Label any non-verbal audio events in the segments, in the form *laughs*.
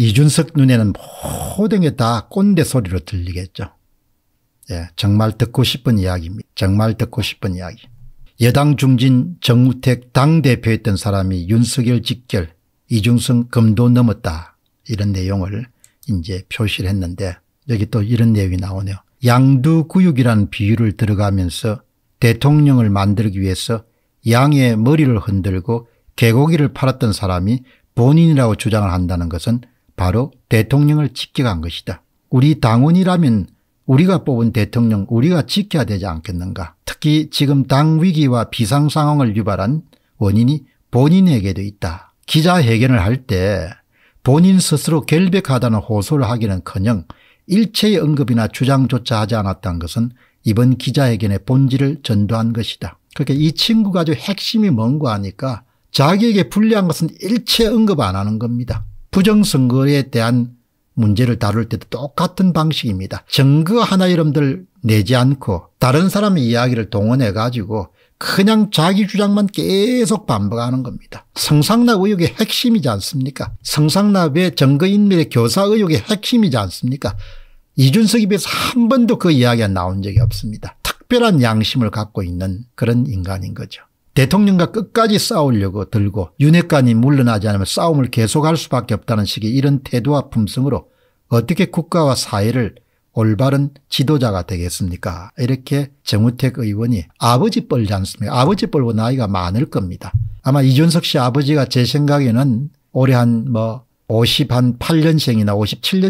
이준석 눈에는 모든 게 다 꼰대 소리로 들리겠죠. 예, 정말 듣고 싶은 이야기입니다. 정말 듣고 싶은 이야기. 여당 중진 정우택 당대표였던 사람이 윤석열 직결 이중성 금도 넘었다 이런 내용을 이제 표시를 했는데 여기 또 이런 내용이 나오네요. 양두구육이란 비유를 들어가면서 대통령을 만들기 위해서 양의 머리를 흔들고 개고기를 팔았던 사람이 본인이라고 주장을 한다는 것은 바로 대통령을 직격한 것이다. 우리 당원이라면 우리가 뽑은 대통령 우리가 지켜야 되지 않겠는가 특히 지금 당 위기와 비상상황을 유발한 원인이 본인에게도 있다. 기자회견을 할 때 본인 스스로 결백하다는 호소를 하기는커녕 일체의 언급이나 주장조차 하지 않았다 것은 이번 기자회견의 본질을 전도한 것이다. 그렇게 이 친구가 아주 핵심이 뭔가 하니까 자기에게 불리한 것은 일체 언급 안 하는 겁니다. 부정선거에 대한 문제를 다룰 때도 똑같은 방식입니다. 증거 하나 여러분들 내지 않고 다른 사람의 이야기를 동원해 가지고 그냥 자기 주장만 계속 반복하는 겁니다. 성상납 의혹의 핵심이지 않습니까 성상납의 정거인멸의 교사 의혹의 핵심이지 않습니까 이준석 입에서 한 번도 그 이야기가 나온 적이 없습니다. 특별한 양심을 갖고 있는 그런 인간인 거죠. 대통령과 끝까지 싸우려고 들고 윤핵관이 물러나지 않으면 싸움을 계속할 수밖에 없다는 식의 이런 태도와 품성으로 어떻게 국가와 사회를 올바른 지도자가 되겠습니까 이렇게 정우택 의원이 아버지 뻘지 않습니까 아버지 뻘고 나이가 많을 겁니다. 아마 이준석 씨 아버지가 제 생각에는 올해 한 뭐 50한 8년생이나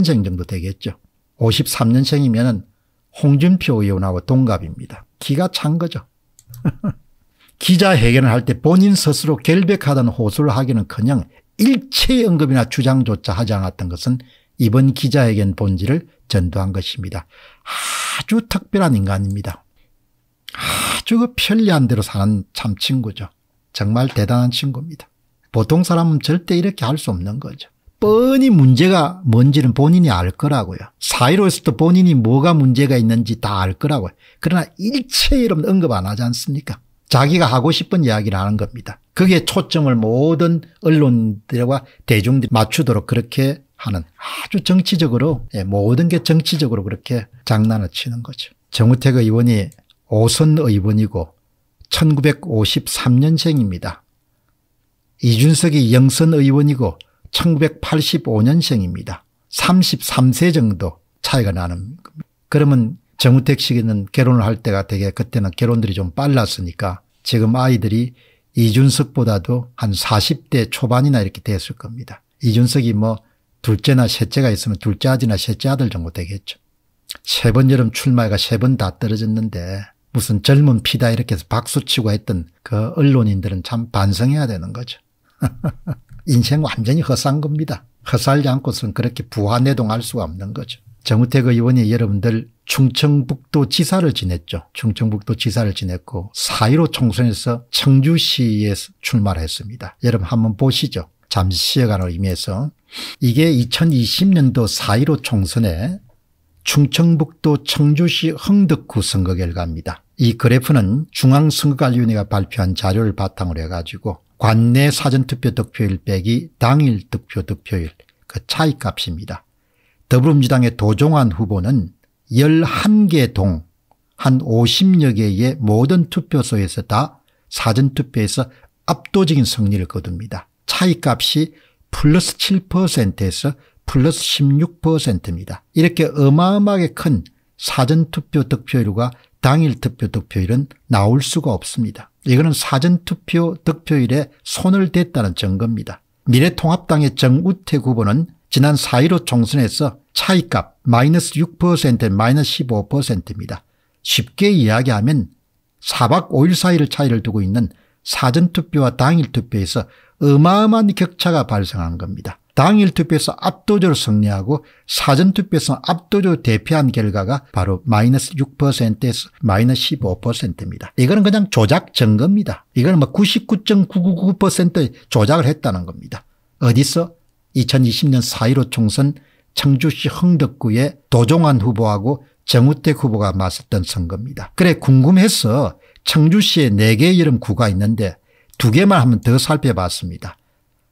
57년생 정도 되겠죠. 53년생이면 홍준표 의원하고 동갑입니다. 기가 찬 거죠. *laughs* 기자회견을 할 때 본인 스스로 결백하다는 호소를 하기는커녕 일체의 언급이나 주장조차 하지 않았던 것은 이번 기자회견 본질을 전도한 것입니다. 아주 특별한 인간입니다. 아주 그 편리한 대로 사는 참 친구죠. 정말 대단한 친구입니다. 보통 사람은 절대 이렇게 할 수 없는 거죠. 뻔히 문제가 뭔지는 본인이 알 거라고요. 사회로에서도 본인이 뭐가 문제가 있는지 다 알 거라고요. 그러나 일체 이런 언급 안 하지 않습니까? 자기가 하고 싶은 이야기를 하는 겁니다. 그게 초점을 모든 언론들과 대중들이 맞추도록 그렇게 하는 아주 정치적으로 예, 모든 게 정치적으로 그렇게 장난을 치는 거죠. 정우택 의원이 오선 의원이고 1953년생입니다. 이준석이 영선 의원이고 1985년생입니다. 33세 정도 차이가 나는 겁니다. 그러면 정우택 씨는 결혼을 할 때가 되게 그때는 결혼들이 좀 빨랐으니까 지금 아이들이 이준석보다도 한 40대 초반이나 이렇게 됐을 겁니다. 이준석이 뭐 둘째나 셋째가 있으면 둘째 아들이나 셋째 아들 정도 되겠죠. 세 번 여름 출마가 세 번 다 떨어졌는데 무슨 젊은 피다 이렇게 해서 박수치고 했던 그 언론인들은 참 반성해야 되는 거죠. *laughs* 인생 완전히 허상 겁니다. 허살지 않고서는 그렇게 부화내동할 수가 없는 거죠. 정우택 의원이 여러분들 충청북도 지사를 지냈죠. 충청북도 지사를 지냈고 4.15 총선에서 청주시에 출마를 했습니다. 여러분 한번 보시죠. 잠시 쉬간가는 의미에서 이게 2020년도 4.15 총선에 충청북도 청주시 흥덕구 선거 결과입니다. 이 그래프는 중앙선거관리위원회가 발표한 자료를 바탕으로 해가지고 관내 사전투표 득표율 빼기 당일 득표 득표율 그 차이값입니다. 더불어민주당의 도종환 후보는 11개 동, 한 50여 개의 모든 투표소에서 다 사전투표에서 압도적인 승리를 거둡니다. 차이값이 플러스 7%에서 플러스 16%입니다. 이렇게 어마어마하게 큰 사전투표 득표율과 당일투표 득표율은 나올 수가 없습니다. 이거는 사전투표 득표율에 손을 댔다는 증거입니다. 미래통합당의 정우태 후보는 지난 4.15 총선에서 차이값 마이너스 6% 마이너스 15%입니다. 쉽게 이야기하면 4박 5일 사이를 차이를 두고 있는 사전투표와 당일투표에서 어마어마한 격차가 발생한 겁니다. 당일투표에서 압도적으로 승리하고 사전투표에서 압도적으로 대패한 결과가 바로 마이너스 6%에서 마이너스 15%입니다. 이거는 그냥 조작 증거입니다. 이거는 뭐99.999% 조작을 했다는 겁니다. 어디서? 2020년 4.15 총선 청주시 흥덕구에 도종환 후보하고 정우택 후보가 맞섰던 선거입니다. 그래 궁금해서 청주시에 4개의 이름 구가 있는데 2개만 한번 더 살펴봤습니다.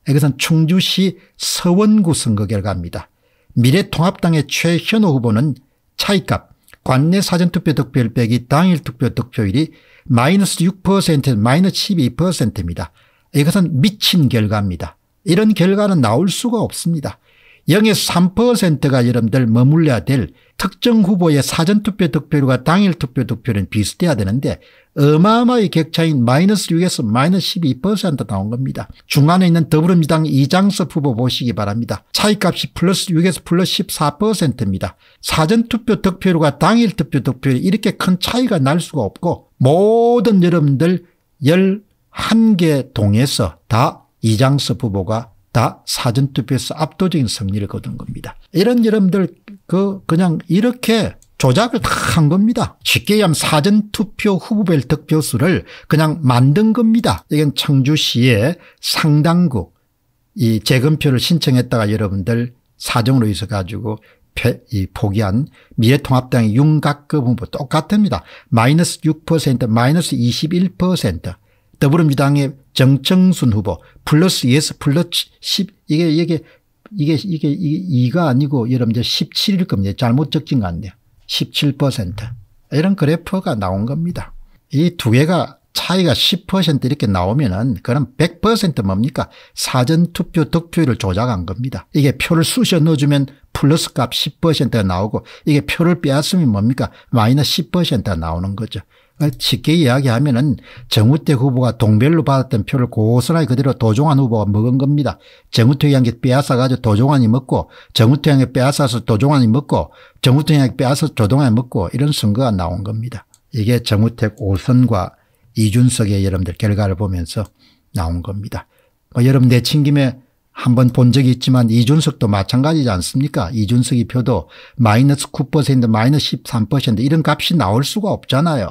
이것은 충주시 서원구 선거 결과입니다. 미래통합당의 최현호 후보는 차이값 관내 사전투표 득표율 빼기 당일 투표 득표율이 마이너스 6% 마이너스 12%입니다. 이것은 미친 결과입니다. 이런 결과는 나올 수가 없습니다. 0에 3%가 여러분들 머물려야 될 특정 후보의 사전투표 득표율과 당일 투표 득표율은 비슷해야 되는데 어마어마의 격차인 마이너스 6에서 마이너스 12% 나온 겁니다. 중간에 있는 더불어민주당 이장섭 후보 보시기 바랍니다. 차이값이 플러스 6에서 플러스 14%입니다. 사전투표 득표율과 당일 투표 득표율 이렇게 큰 차이가 날 수가 없고 모든 여러분들 11개 동에서 다 이장섭 후보가 다 사전투표에서 압도적인 승리를 거둔 겁니다. 이런 여러분들 그 그냥 이렇게 조작을 다 한 겁니다. 쉽게 얘기하면 사전투표 후보별 득표수를 그냥 만든 겁니다. 이건 청주시의 상당국 이 재검표를 신청했다가 여러분들 사정으로 있어 가지고 이 포기한 미래통합당의 윤곽급 후보 똑같습니다. 마이너스 6% 마이너스 21% 더불어민주당의 정청순 후보 플러스 예스 플러스 10 이게 이게 이게 이게 이 2가 아니고 여러분들 17일 겁니다. 잘못 적진 건요17% 이런 그래프가 나온 겁니다. 이 두 개가 차이가 10% 이렇게 나오면은 그럼 100% 뭡니까 사전투표 득표율을 조작한 겁니다. 이게 표를 쑤셔 넣어주면 플러스 값 10%가 나오고 이게 표를 빼앗으면 뭡니까 마이너스 10%가 나오는 거죠. 쉽게 이야기하면은 정우 택 후보가 동별로 받았던 표를 고스란히 그대로 도종환 후보가 먹은 겁니다. 정우태 양이 빼앗아가지고 도종환이 먹고 정우태 양이 빼앗아서 도종환이 먹고 정우태 양이 빼앗아서 조동환이 먹고 이런 선거가 나온 겁니다. 이게 정우택 오선과 이준석의 여러분들 결과를 보면서 나온 겁니다. 뭐 여러분 내친 김에 한 번 본 적이 있지만 이준석도 마찬가지지 않습니까? 이준석이 표도 마이너스 9% 마이너스 13% 이런 값이 나올 수가 없잖아요.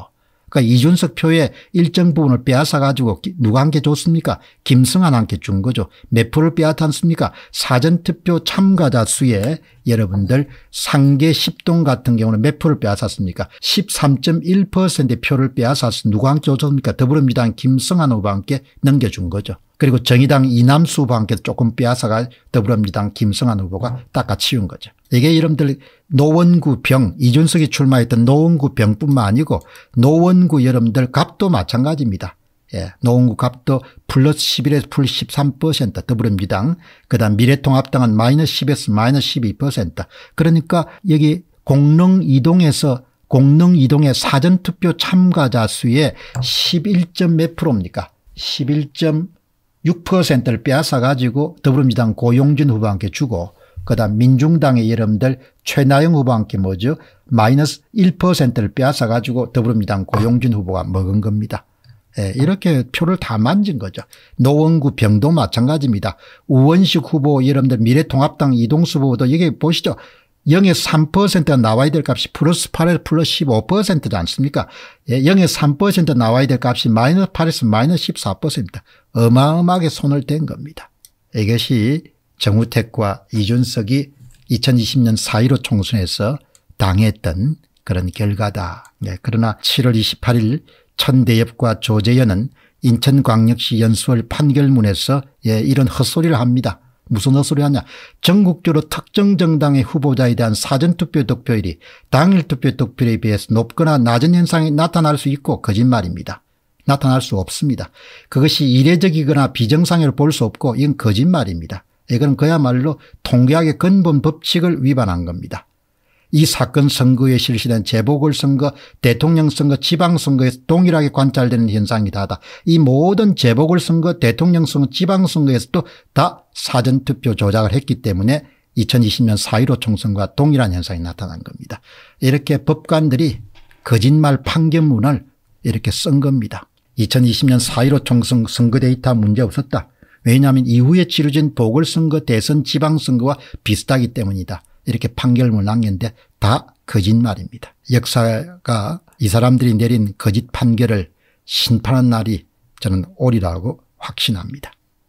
그러니까 이준석 표의 일정 부분을 빼앗아 가지고 누구한테 줬습니까? 김승환한테 준 거죠. 몇 표를 빼앗았습니까? 사전투표 참가자 수에 여러분들 상계 10동 같은 경우는 몇 표를 빼앗았습니까? 13.1%의 표를 빼앗아서 누구한테 줬습니까? 더불어민주당 김승환 후보한테 넘겨준 거죠. 그리고 정의당 이남수 후보한테 조금 빼앗아가 더불어민주당 김승환 후보가 닦아치운 거죠. 이게 여러분들 노원구 병 이준석이 출마했던 노원구 병뿐만 아니고 노원구 여러분들 값도 마찬가지입니다. 예, 노원구 값도 플러스 11에서 플러스 13% 더불어민주당 그다음 미래통합당은 마이너스 10에서 마이너스 12% 그러니까 여기 공릉 이동에서 공릉 이동의 사전투표 참가자 수의 1 1몇 프로입니까 11.6%를 빼앗아 가지고 더불어민주당 고용진 후보한테 주고 그다음 민중당의 여러분들 최나영 후보와 함께 뭐죠 마이너스 1%를 빼앗아 가지고 더불어민주당 고용진 후보가 먹은 겁니다. 예, 이렇게 표를 다 만진 거죠. 노원구 병도 마찬가지입니다. 우원식 후보 여러분들 미래통합당 이동수 후보도 여기 보시죠. 0에 3%가 나와야 될 값이 플러스 8에서 플러스 15%지 않습니까? 예, 0에 3% 나와야 될 값이 마이너스 8에서 마이너스 14%입니다. 어마어마하게 손을 댄 겁니다. 이것이 정우택과 이준석이 2020년 4.15 총선에서 당했던 그런 결과다. 네. 그러나 7월 28일 천대엽과 조재현은 인천광역시 연수월 판결문에서 예, 이런 헛소리를 합니다. 무슨 헛소리 하냐. 전국적으로 특정 정당의 후보자에 대한 사전투표 득표율이 당일 투표 득표율에 비해서 높거나 낮은 현상이 나타날 수 있고 거짓말입니다. 나타날 수 없습니다. 그것이 이례적이거나 비정상으로 볼 수 없고 이건 거짓말입니다. 이건 예, 그야말로 통계학의 근본 법칙을 위반한 겁니다. 이 사건 선거에 실시된 재보궐선거 대통령선거 지방선거에서 동일하게 관찰되는 현상이다 하다 이 모든 재보궐선거 대통령선거 지방선거에서도 다 사전투표 조작을 했기 때문에 2020년 4.15 총선과 동일한 현상이 나타난 겁니다. 이렇게 법관들이 거짓말 판결문을 이렇게 쓴 겁니다. 2020년 4.15 총선 선거 데이터 문제 없었다. 왜냐하면 이후에 치러진 보궐선거 대선 지방선거와 비슷하기 때문이다. 이렇게 판결문을 남겼는데 다 거짓말입니다. 역사가 이 사람들이 내린 거짓 판결을 심판한 날이 저는 오리라고 확신합니다.